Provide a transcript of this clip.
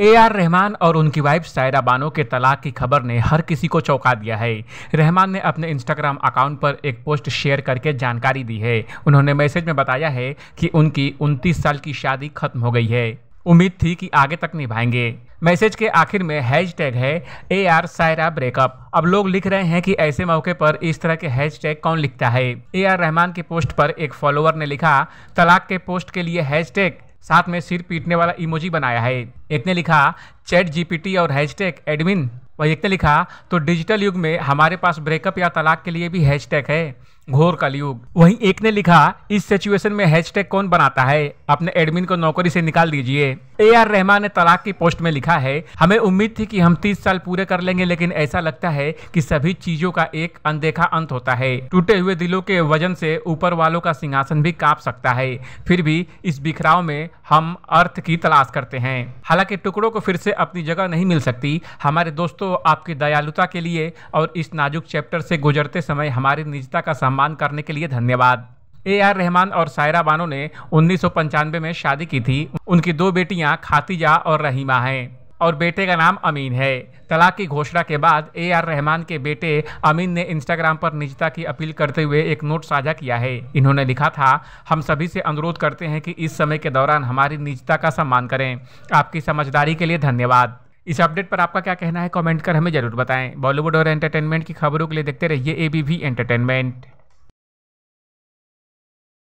A R Rahman और उनकी wife Saira Bano के तलाक की खबर ने हर किसी को चौंका दिया है रहमान ने अपने इंस्टाग्राम अकाउंट पर एक पोस्ट शेयर करके जानकारी दी है उन्होंने मैसेज में बताया है कि उनकी उनतीस साल की शादी खत्म हो गई है उम्मीद थी कि आगे तक निभाएंगे मैसेज के आखिर में हैश टैग है ए आर सायरा ब्रेकअप अब लोग लिख रहे हैं कि ऐसे मौके पर इस तरह के हैश टैग कौन लिखता है ए आर रहमान के पोस्ट पर एक फॉलोअर ने लिखा तलाक के पोस्ट के लिए हैश टैग साथ में सिर पीटने वाला इमोजी बनाया है एक ने लिखा चैट जीपीटी और हैश एडमिन वही एक ने लिखा तो डिजिटल युग में हमारे पास ब्रेकअप या तलाक के लिए भी हैश है घोर कलयुग वहीं एक ने लिखा इस सिचुएशन में हैशटैग कौन बनाता है अपने एडमिन को नौकरी से निकाल दीजिए ए आर रहमान ने तलाक की पोस्ट में लिखा है हमें उम्मीद थी कि हम 30 साल पूरे कर लेंगे लेकिन ऐसा लगता है कि सभी चीजों का एक अनदेखा अंत होता है टूटे हुए दिलों के वजन से ऊपर वालों का सिंहासन भी कांप सकता है फिर भी इस बिखराव में हम अर्थ की तलाश करते हैं हालांकि टुकड़ों को फिर से अपनी जगह नहीं मिल सकती हमारे दोस्तों आपकी दयालुता के लिए और इस नाजुक चैप्टर से गुजरते समय हमारी निजता का सम्मान करने के लिए धन्यवाद ए आर रहमान और सायरा बानो ने उन्नीस में शादी की थी उनकी दो बेटियां खातिजा और रहीमा हैं और बेटे का नाम अमीन है तलाक की घोषणा के बाद ए आर रहमान के बेटे अमीन ने इंस्टाग्राम पर निजता की अपील करते हुए एक नोट साझा किया है इन्होंने लिखा था हम सभी से अनुरोध करते हैं कि इस समय के दौरान हमारी निजता का सम्मान करें आपकी समझदारी के लिए धन्यवाद इस अपडेट पर आपका क्या कहना है कमेंट कर हमें जरूर बताएं बॉलीवुड और एंटरटेनमेंट की खबरों के लिए देखते रहिए एबीवी एंटरटेनमेंट